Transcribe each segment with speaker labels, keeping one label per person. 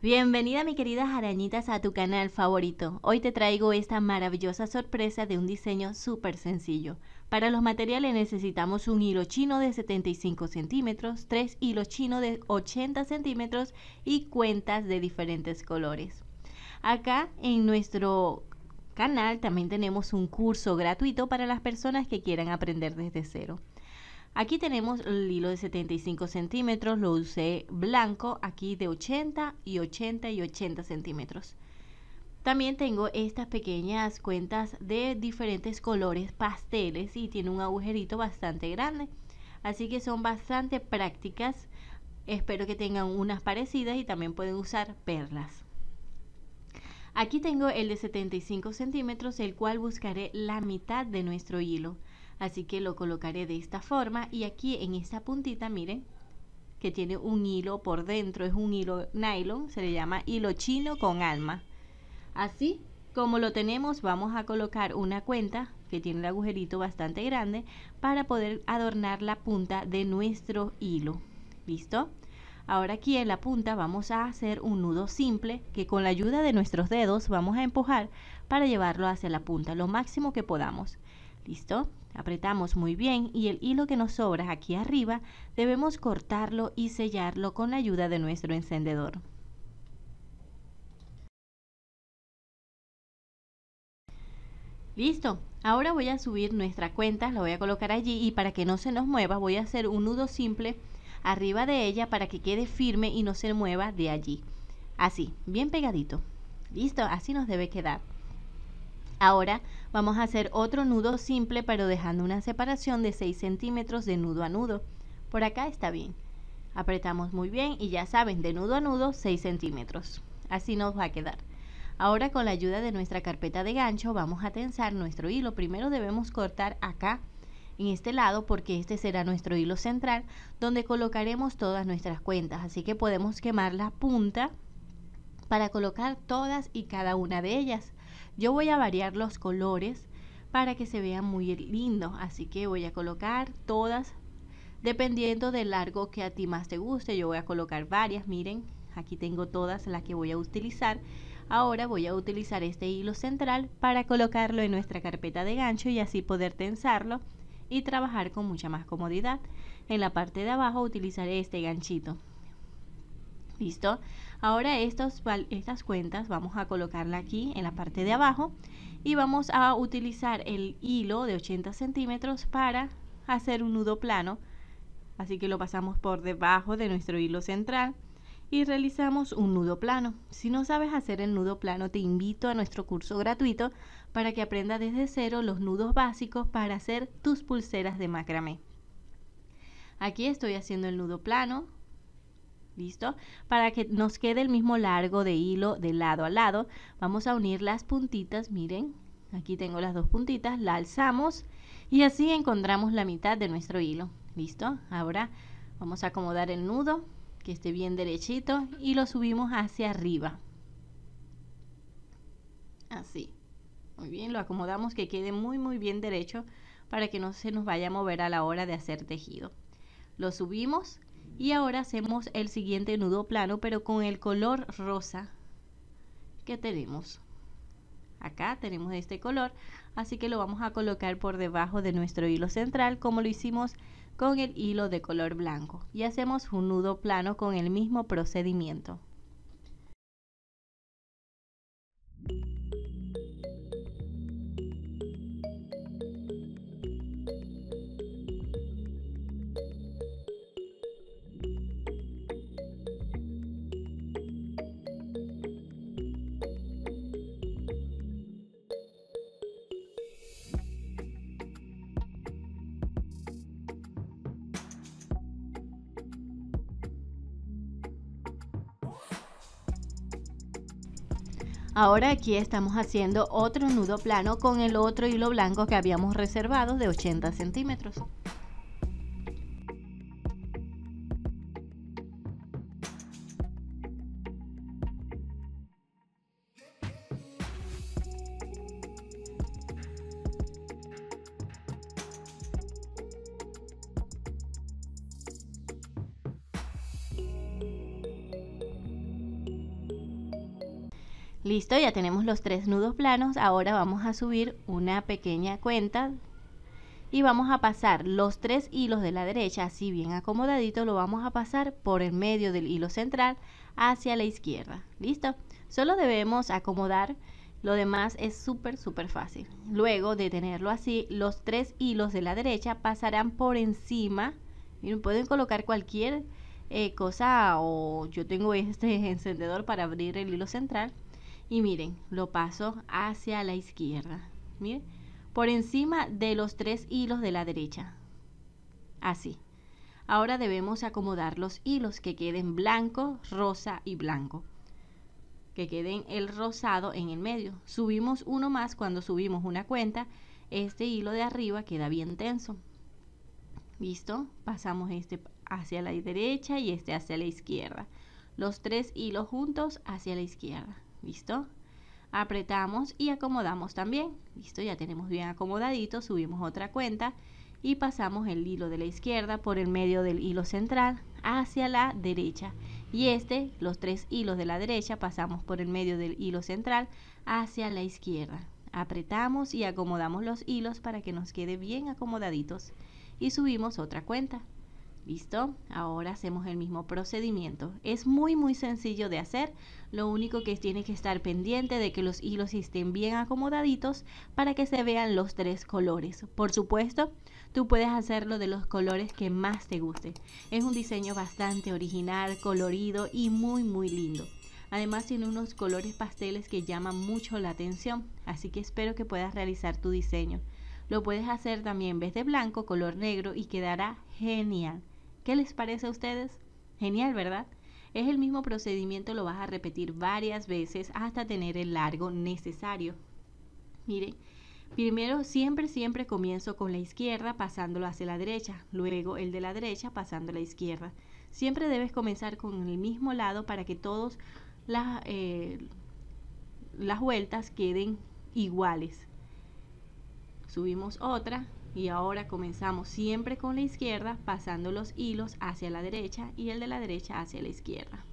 Speaker 1: Bienvenida mi queridas arañitas a tu canal favorito. Hoy te traigo esta maravillosa sorpresa de un diseño súper sencillo. Para los materiales necesitamos un hilo chino de 75 centímetros, tres hilos chinos de 80 centímetros y cuentas de diferentes colores. Acá en nuestro canal también tenemos un curso gratuito para las personas que quieran aprender desde cero. Aquí tenemos el hilo de 75 centímetros, lo usé blanco, aquí de 80 y 80 y 80 centímetros. También tengo estas pequeñas cuentas de diferentes colores pasteles y tiene un agujerito bastante grande. Así que son bastante prácticas. Espero que tengan unas parecidas y también pueden usar perlas. Aquí tengo el de 75 centímetros, el cual buscaré la mitad de nuestro hilo. Así que lo colocaré de esta forma y aquí en esta puntita, miren, que tiene un hilo por dentro, es un hilo nylon, se le llama hilo chino con alma. Así como lo tenemos, vamos a colocar una cuenta que tiene el agujerito bastante grande para poder adornar la punta de nuestro hilo. ¿Listo? Ahora aquí en la punta vamos a hacer un nudo simple que con la ayuda de nuestros dedos vamos a empujar para llevarlo hacia la punta lo máximo que podamos. ¿Listo? Apretamos muy bien y el hilo que nos sobra aquí arriba debemos cortarlo y sellarlo con la ayuda de nuestro encendedor. Listo, ahora voy a subir nuestra cuenta, la voy a colocar allí y para que no se nos mueva voy a hacer un nudo simple arriba de ella para que quede firme y no se mueva de allí. Así, bien pegadito. Listo, así nos debe quedar. Ahora vamos a hacer otro nudo simple pero dejando una separación de 6 centímetros de nudo a nudo. Por acá está bien. Apretamos muy bien y ya saben, de nudo a nudo 6 centímetros. Así nos va a quedar. Ahora con la ayuda de nuestra carpeta de gancho vamos a tensar nuestro hilo. Primero debemos cortar acá en este lado porque este será nuestro hilo central donde colocaremos todas nuestras cuentas. Así que podemos quemar la punta para colocar todas y cada una de ellas. Yo voy a variar los colores para que se vean muy lindos, así que voy a colocar todas dependiendo del largo que a ti más te guste. Yo voy a colocar varias, miren, aquí tengo todas las que voy a utilizar. Ahora voy a utilizar este hilo central para colocarlo en nuestra carpeta de gancho y así poder tensarlo y trabajar con mucha más comodidad. En la parte de abajo utilizaré este ganchito. ¿Listo? Ahora estas cuentas vamos a colocarla aquí en la parte de abajo y vamos a utilizar el hilo de 80 centímetros para hacer un nudo plano. Así que lo pasamos por debajo de nuestro hilo central y realizamos un nudo plano. Si no sabes hacer el nudo plano, te invito a nuestro curso gratuito para que aprendas desde cero los nudos básicos para hacer tus pulseras de macramé. Aquí estoy haciendo el nudo plano, ¿listo? Para que nos quede el mismo largo de hilo de lado a lado, vamos a unir las puntitas, miren, aquí tengo las dos puntitas, la alzamos y así encontramos la mitad de nuestro hilo, ¿listo? Ahora vamos a acomodar el nudo, que esté bien derechito y lo subimos hacia arriba. Así. Muy bien, lo acomodamos que quede muy muy bien derecho para que no se nos vaya a mover a la hora de hacer tejido. Lo subimos y ahora hacemos el siguiente nudo plano, pero con el color rosa que tenemos. Acá tenemos este color, así que lo vamos a colocar por debajo de nuestro hilo central, como lo hicimos con el hilo de color blanco. Y hacemos un nudo plano con el mismo procedimiento. Ahora aquí estamos haciendo otro nudo plano con el otro hilo blanco que habíamos reservado de 80 centímetros. Listo, ya tenemos los tres nudos planos. Ahora vamos a subir una pequeña cuenta y vamos a pasar los tres hilos de la derecha, así bien acomodadito, lo vamos a pasar por el medio del hilo central hacia la izquierda. ¿Listo? Solo debemos acomodar, lo demás es súper, súper fácil. Luego de tenerlo así, los tres hilos de la derecha pasarán por encima. pueden colocar cualquier eh, cosa o yo tengo este encendedor para abrir el hilo central y miren, lo paso hacia la izquierda. Miren, por encima de los tres hilos de la derecha. Así. Ahora debemos acomodar los hilos que queden blanco, rosa y blanco. Que queden el rosado en el medio. Subimos uno más cuando subimos una cuenta. Este hilo de arriba queda bien tenso. ¿Listo? Pasamos este hacia la derecha y este hacia la izquierda. Los tres hilos juntos hacia la izquierda. ¿listo? Apretamos y acomodamos también, ¿listo? Ya tenemos bien acomodaditos. subimos otra cuenta y pasamos el hilo de la izquierda por el medio del hilo central hacia la derecha. Y este, los tres hilos de la derecha, pasamos por el medio del hilo central hacia la izquierda. Apretamos y acomodamos los hilos para que nos quede bien acomodaditos. Y subimos otra cuenta. ¿Listo? Ahora hacemos el mismo procedimiento. Es muy muy sencillo de hacer. Lo único que tienes que estar pendiente de que los hilos estén bien acomodaditos para que se vean los tres colores. Por supuesto, tú puedes hacerlo de los colores que más te guste. Es un diseño bastante original, colorido y muy muy lindo. Además tiene unos colores pasteles que llaman mucho la atención, así que espero que puedas realizar tu diseño. Lo puedes hacer también en vez de blanco, color negro y quedará genial. ¿Qué les parece a ustedes? Genial, ¿verdad? Es el mismo procedimiento, lo vas a repetir varias veces hasta tener el largo necesario. Miren, primero siempre, siempre comienzo con la izquierda pasándolo hacia la derecha, luego el de la derecha pasando a la izquierda. Siempre debes comenzar con el mismo lado para que todas las, eh, las vueltas queden iguales. Subimos otra, y ahora comenzamos siempre con la izquierda, pasando los hilos hacia la derecha y el de la derecha hacia la izquierda.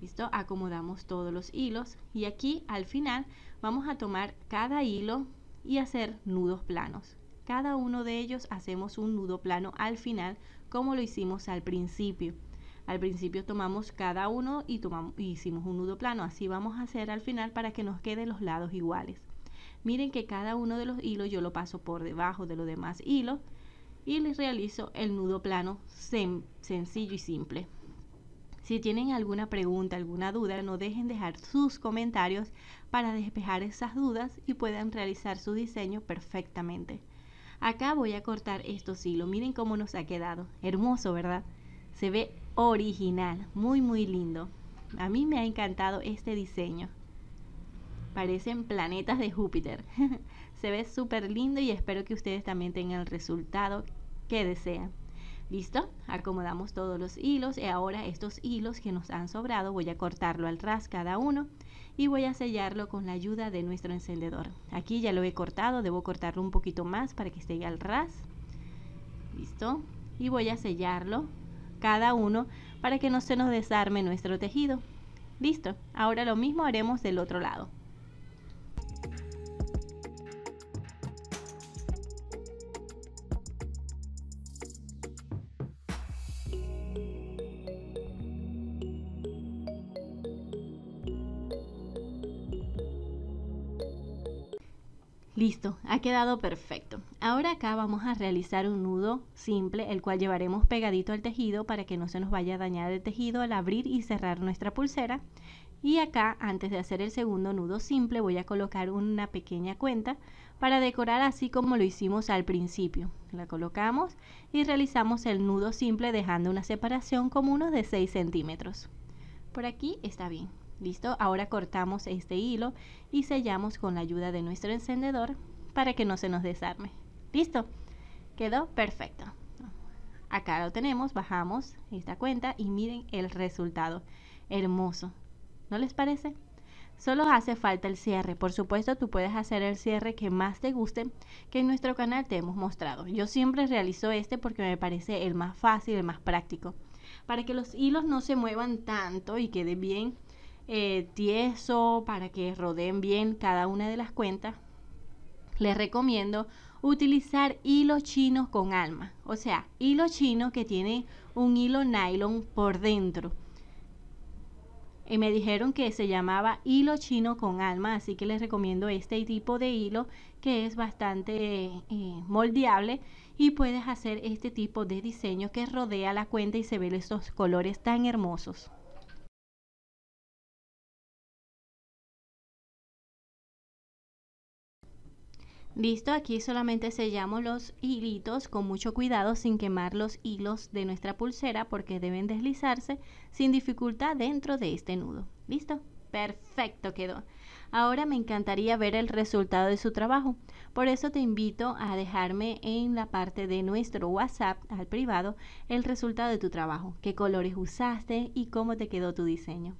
Speaker 1: ¿Listo? Acomodamos todos los hilos y aquí al final vamos a tomar cada hilo y hacer nudos planos. Cada uno de ellos hacemos un nudo plano al final como lo hicimos al principio. Al principio tomamos cada uno y, tomamos, hicimos un nudo plano. Así vamos a hacer al final para que nos queden los lados iguales. Miren que cada uno de los hilos yo lo paso por debajo de los demás hilos y les realizo el nudo plano sencillo y simple. Si tienen alguna pregunta, alguna duda, no dejen dejar sus comentarios para despejar esas dudas y puedan realizar su diseño perfectamente. Acá voy a cortar estos hilos. Miren cómo nos ha quedado. Hermoso, ¿verdad? Se ve original, muy muy lindo. A mí me ha encantado este diseño parecen planetas de Júpiter. Se ve súper lindo y espero que ustedes también tengan el resultado que desean. ¿Listo? Acomodamos todos los hilos y ahora estos hilos que nos han sobrado voy a cortarlo al ras cada uno y voy a sellarlo con la ayuda de nuestro encendedor. Aquí ya lo he cortado, debo cortarlo un poquito más para que esté al ras. ¿Listo? Y voy a sellarlo cada uno para que no se nos desarme nuestro tejido. Listo, ahora lo mismo haremos del otro lado. Listo, ha quedado perfecto. Ahora acá vamos a realizar un nudo simple, el cual llevaremos pegadito al tejido para que no se nos vaya a dañar el tejido al abrir y cerrar nuestra pulsera. Y acá, antes de hacer el segundo nudo simple, voy a colocar una pequeña cuenta para decorar así como lo hicimos al principio. La colocamos y realizamos el nudo simple dejando una separación como unos de 6 centímetros. Por aquí está bien. Listo, ahora cortamos este hilo y sellamos con la ayuda de nuestro encendedor para que no se nos desarme. Listo, quedó perfecto. Acá lo tenemos, bajamos esta cuenta y miren el resultado. Hermoso, ¿no les parece? Solo hace falta el cierre. Por supuesto, tú puedes hacer el cierre que más te guste que en nuestro canal te hemos mostrado. Yo siempre realizo este porque me parece el más fácil, el más práctico. Para que los hilos no se muevan tanto y quede bien eh, tieso para que rodeen bien cada una de las cuentas, les recomiendo utilizar hilo chinos con alma, o sea, hilo chino que tiene un hilo nylon por dentro. Y eh, me dijeron que se llamaba hilo chino con alma, así que les recomiendo este tipo de hilo que es bastante eh, moldeable y puedes hacer este tipo de diseño que rodea la cuenta y se ven estos colores tan hermosos. Listo, aquí solamente sellamos los hilitos con mucho cuidado sin quemar los hilos de nuestra pulsera porque deben deslizarse sin dificultad dentro de este nudo. ¿Listo? Perfecto quedó. Ahora me encantaría ver el resultado de su trabajo. Por eso te invito a dejarme en la parte de nuestro WhatsApp al privado el resultado de tu trabajo, qué colores usaste y cómo te quedó tu diseño.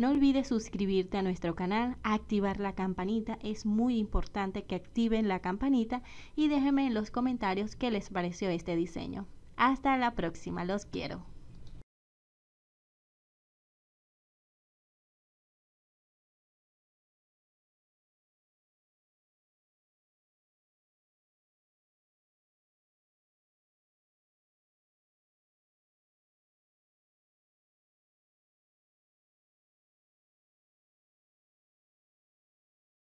Speaker 1: No olvides suscribirte a nuestro canal, activar la campanita, es muy importante que activen la campanita y déjenme en los comentarios qué les pareció este diseño. Hasta la próxima, los quiero.